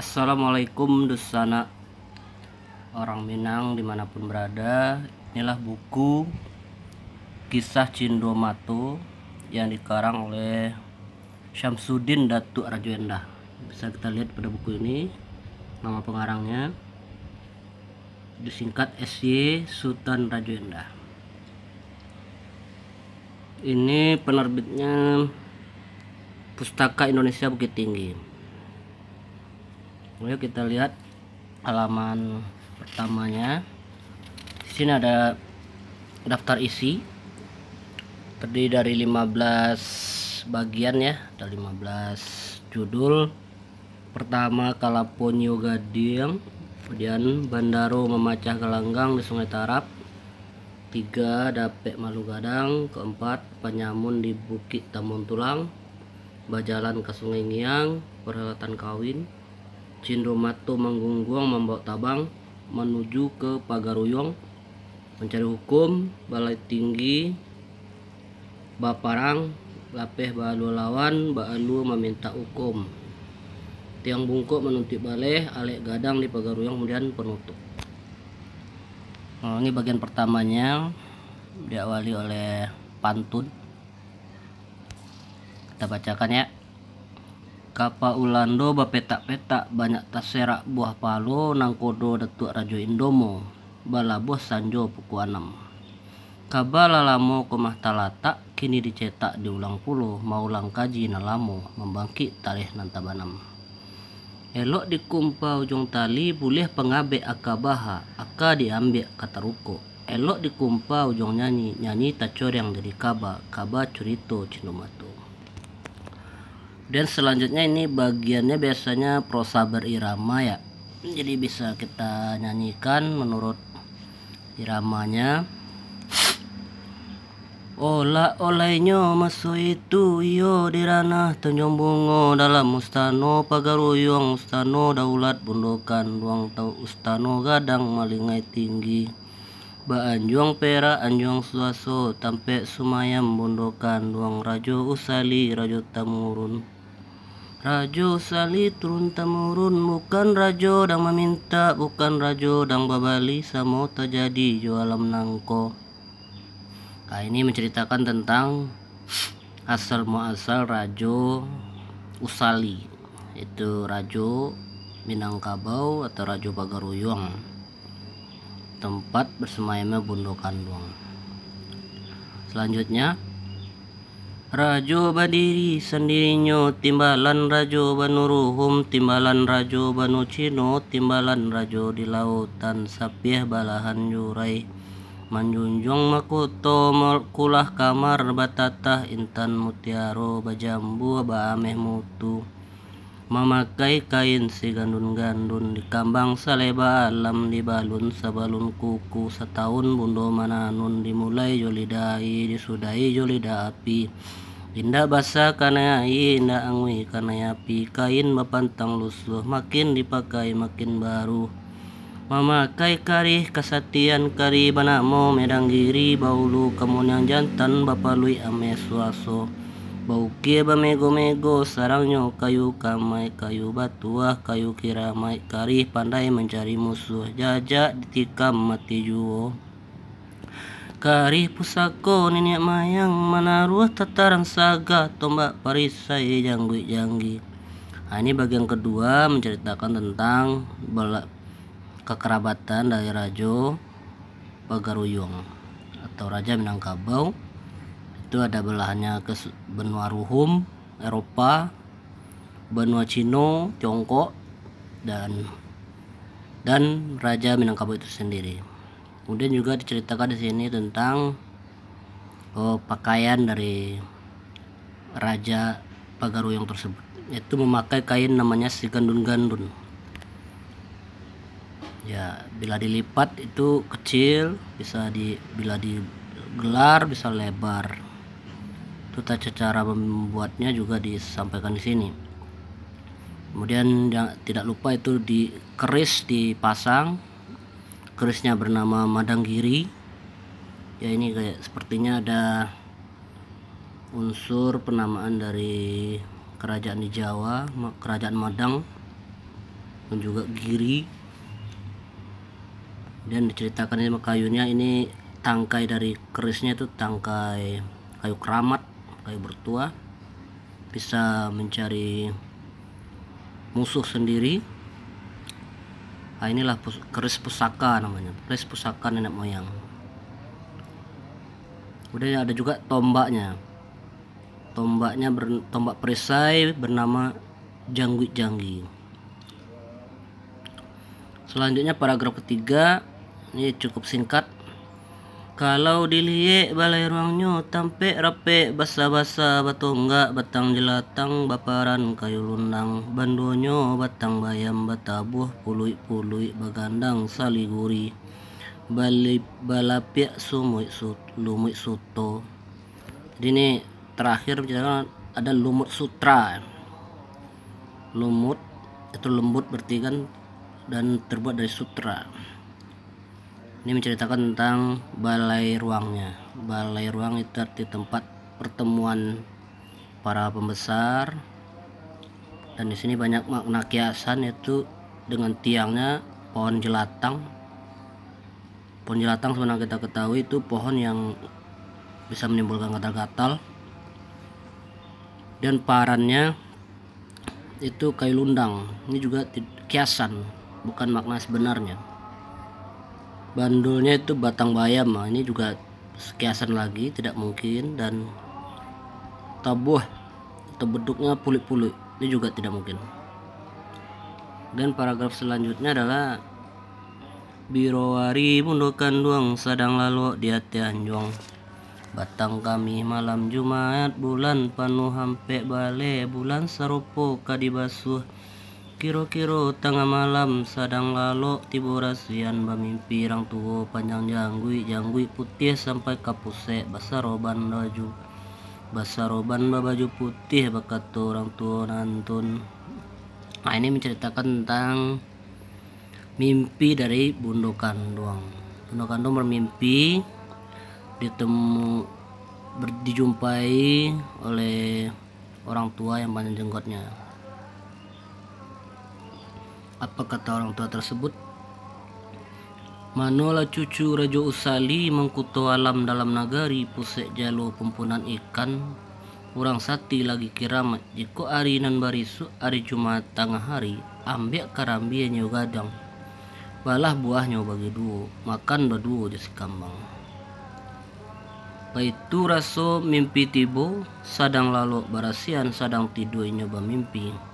Assalamualaikum Dusana Orang Minang dimanapun berada Inilah buku Kisah Cindomato Yang dikarang oleh Syamsuddin Datuk Rajwenda Bisa kita lihat pada buku ini Nama pengarangnya Disingkat SY Sultan Rajuenda Ini penerbitnya Pustaka Indonesia Bukit Tinggi ayo kita lihat halaman pertamanya. Di sini ada daftar isi. Terdiri dari 15 bagian ya, ada 15 judul. Pertama Kalapun Yoga Diem, kemudian Bandaro memacah gelanggang di Sungai Tarap. Tiga Dapek Malu Gadang, keempat Penyamun di Bukit tamuntulang Tulang, Bajalan ke Sungai Ngiang, perhelatan kawin, Cindomato Manggungguang membawa tabang menuju ke Pagaruyong mencari hukum Balai Tinggi Baparang Lapeh balu lawan balu meminta hukum Tiang bungkuk menuntut balai Alek gadang di Pagaruyong kemudian penutup nah, ini bagian pertamanya diawali oleh pantun kita bacakan ya Kapa Ulando bapetak-petak banyak taserak buah palo nangkodo datuk Rajo Indomo balabos sanjo puku anam. Kaba lalamo kemah talatak kini dicetak di ulang pulo maulang kaji nalamo membangkit tarikh nantabanam. Elok dikumpa ujung tali boleh pengabek akabaha aka diambil kata ruko. Elok dikumpa ujung nyanyi nyanyi yang jadi kaba kaba curito cinumato dan selanjutnya ini bagiannya biasanya prosa berirama ya jadi bisa kita nyanyikan menurut iramanya Ola olainya maso itu iyo di ranah tunjung bungo dalam ustano uyong ustano daulat bundokan ruang tau ustano gadang malingai tinggi Ba anjuang pera anjuang suaso tampe sumayam bundokan ruang rajo usali rajo tamurun Rajo sali turun temurun bukan rajo dang meminta bukan rajo dang babali samo terjadi jualam nangko. Nah, ini menceritakan tentang asal muasal rajo Usali itu rajo Minangkabau atau rajo pagaruyung, tempat bersemayamnya Bundo Kandung. Selanjutnya Rajo Badiri sendirinyo timbalan Rajo Banuruhum timbalan Rajo Banu Cino timbalan Rajo di lautan sapiyah balahan jurai Manjunjung makuto kulah kamar batatah intan mutiaro bajambu baameh mutu memakai kain si gandun-gandun di kambang saleba alam dibalun sabalun kuku setahun bundo mananun dimulai jolidai disudai jolida api Indah basah karena indah angui karena api kain bapantang lusuh makin dipakai makin baru memakai karih kesatian kari banakmu medang giri baulu kemunyang jantan bapak lui ame suaso Baukie bamego-mego sarangnya kayu kamai kayu batuah kayu kiramai kari pandai mencari musuh jajak ditikam mati juo kari pusako nenek mayang menaruh tataran saga tombak parisai janggui janggi nah, ini bagian kedua menceritakan tentang balak kekerabatan dari Rajo Pagaruyung atau Raja Minangkabau itu ada belahannya ke benua Ruhum, Eropa, benua Cino, Tiongkok dan dan Raja Minangkabau itu sendiri. Kemudian juga diceritakan di sini tentang oh, pakaian dari Raja Pagaruyung tersebut, yaitu memakai kain namanya Sigandun Gandun. Ya, bila dilipat itu kecil, bisa di bila digelar bisa lebar serta cara membuatnya juga disampaikan di sini kemudian yang tidak lupa itu di keris dipasang kerisnya bernama madang giri ya ini kayak sepertinya ada unsur penamaan dari kerajaan di Jawa kerajaan Madang dan juga giri dan diceritakan ini kayunya ini tangkai dari kerisnya itu tangkai kayu keramat kayu bertuah bisa mencari musuh sendiri nah inilah keris pusaka namanya keris pusaka nenek moyang kemudian ada juga tombaknya tombaknya ber, tombak perisai bernama janggut janggi selanjutnya paragraf ketiga ini cukup singkat kalau dilihat balai ruangnya tampe rape basa-basa enggak, batang jelatang baparan kayu lunang bandonyo batang bayam batabuh pului-pului bagandang saliguri balai balapiak sumui sut lumui suto jadi ini terakhir bicara ada lumut sutra lumut itu lembut berarti kan dan terbuat dari sutra ini menceritakan tentang balai ruangnya balai ruang itu arti tempat pertemuan para pembesar dan di sini banyak makna kiasan yaitu dengan tiangnya pohon jelatang pohon jelatang sebenarnya kita ketahui itu pohon yang bisa menimbulkan gatal-gatal dan parannya itu kayu lundang ini juga kiasan bukan makna sebenarnya bandulnya itu batang bayam nah, ini juga sekiasan lagi tidak mungkin dan tabuh atau beduknya pulik-pulik ini juga tidak mungkin dan paragraf selanjutnya adalah biroari mundokan duang sadang lalu di hati anjuang Batang kami malam Jumat bulan penuh hampir bale bulan serupu kadibasuh Kiro-kiro tengah malam sadang tibo tiborasian bermimpi orang tuo panjang janggui janggui putih sampai kapuse roban baju roban baju putih bakat orang tua nantun nah ini menceritakan tentang mimpi dari Bundo kandung Bundo kandung bermimpi ditemu berdijumpai oleh orang tua yang panjang jenggotnya apa kata orang tua tersebut? Manola cucu Rajo Usali mengkuto alam dalam nagari pusek jalo pempunan ikan Urang sati lagi kiramat jiko ari nan barisu ari Jumat tengah hari ambek karambi nyo gadang Balah buahnya bagi duo makan berduo jas kambang Paitu raso mimpi tibo sadang lalu barasian sadang tidur nyoba mimpi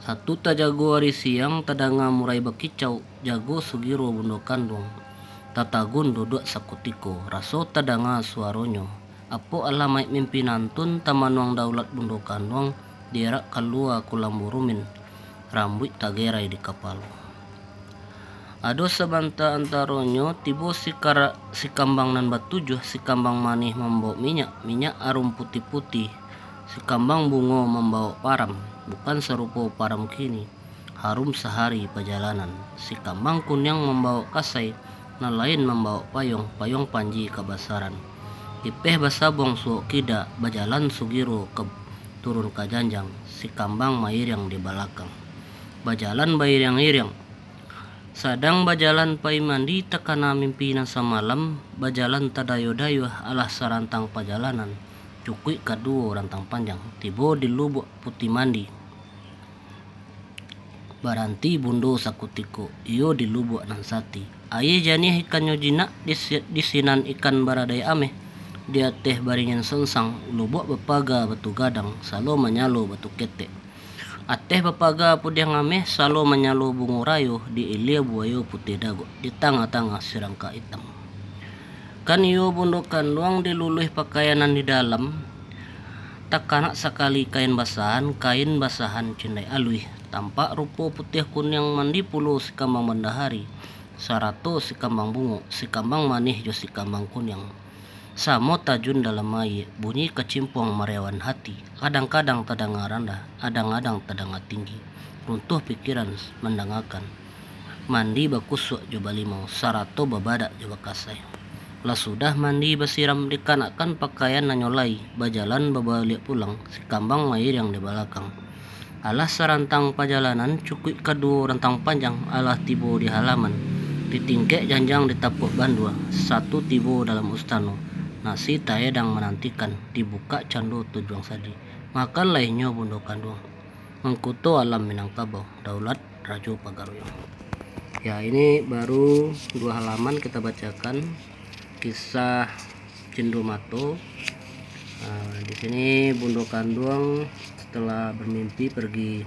satu ta jago siang, tadanga murai bekicau jago sugiro kandung tatagun duduk sakutiko raso tadanga suaronyo apo alamai mimpi nantun tamanuang daulat kandung diarak kalua rumin rambut tagerai di kapal Ado sebanta antaronyo tibo si, kara, si kambang nan batujuh si kambang manih membawa minyak minyak arum putih-putih si kambang bungo membawa param bukan serupa paramkini harum sehari perjalanan si kambang kun yang membawa kasai nelayan membawa payung payung panji kebasaran Ipeh basabong suok kida bajalan sugiro ke turun ke janjang si kambang yang di belakang bajalan yang iring Sedang bajalan pai mandi tekana mimpina semalam bajalan tadayo-dayo alah sarantang perjalanan cukui kedua rantang panjang tibo di lubuk putih mandi baranti bundo sakutiko iyo nan nansati aye jani ikanyo jina disinan ikan baradai ame dia teh baringin sensang lubuk bepaga batu gadang salo menyalo batu ketek. ateh bepaga pudiang ame salo menyalo bungo rayo di ilia buayo putih dago di tangah-tangah serangka hitam kan iyo bundo bundokan luang diluluh pakaianan di dalam tak kanak sekali kain basahan kain basahan cendai alui Tampak rupa putih kuning mandi puluh si kambang bendahari. Saratu si kambang bungo, si kambang manih jo si kambang kuning. Samo tajun dalam mai bunyi kecimpung merewan hati. Kadang-kadang terdengar rendah, kadang-kadang terdengar tinggi. Runtuh pikiran mendengarkan. Mandi bakusuk jo balimau, sarato babadak jo bakasai. Lah sudah mandi bersiram dikanakan pakaian nanyolai, bajalan babalik pulang, si kambang mayir yang di belakang. Alas sarantang perjalanan cukup kedua rentang panjang alas tibo di halaman ditingkek janjang di tapuk bandua satu tibo dalam ustano nasi dang menantikan dibuka candu tujuang sadi Makan lainnya bundo kandung mengkuto alam Minangkabau daulat raju Pagaruyung ya ini baru dua halaman kita bacakan kisah Cendomato nah, di sini Bundo Kanduang setelah bermimpi pergi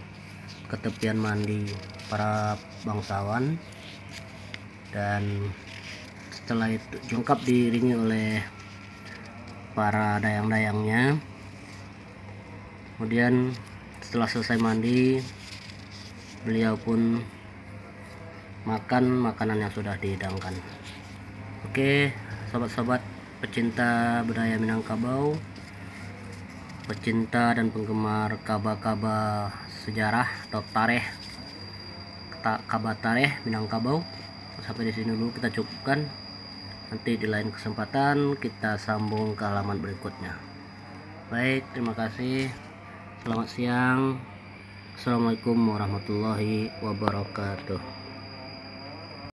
ke tepian mandi para bangsawan dan setelah itu jongkap diiringi oleh para dayang-dayangnya kemudian setelah selesai mandi beliau pun makan makanan yang sudah dihidangkan oke sobat-sobat pecinta budaya Minangkabau pecinta dan penggemar kaba-kaba sejarah atau tareh kaba tareh Minangkabau sampai di sini dulu kita cukupkan nanti di lain kesempatan kita sambung ke halaman berikutnya baik terima kasih selamat siang assalamualaikum warahmatullahi wabarakatuh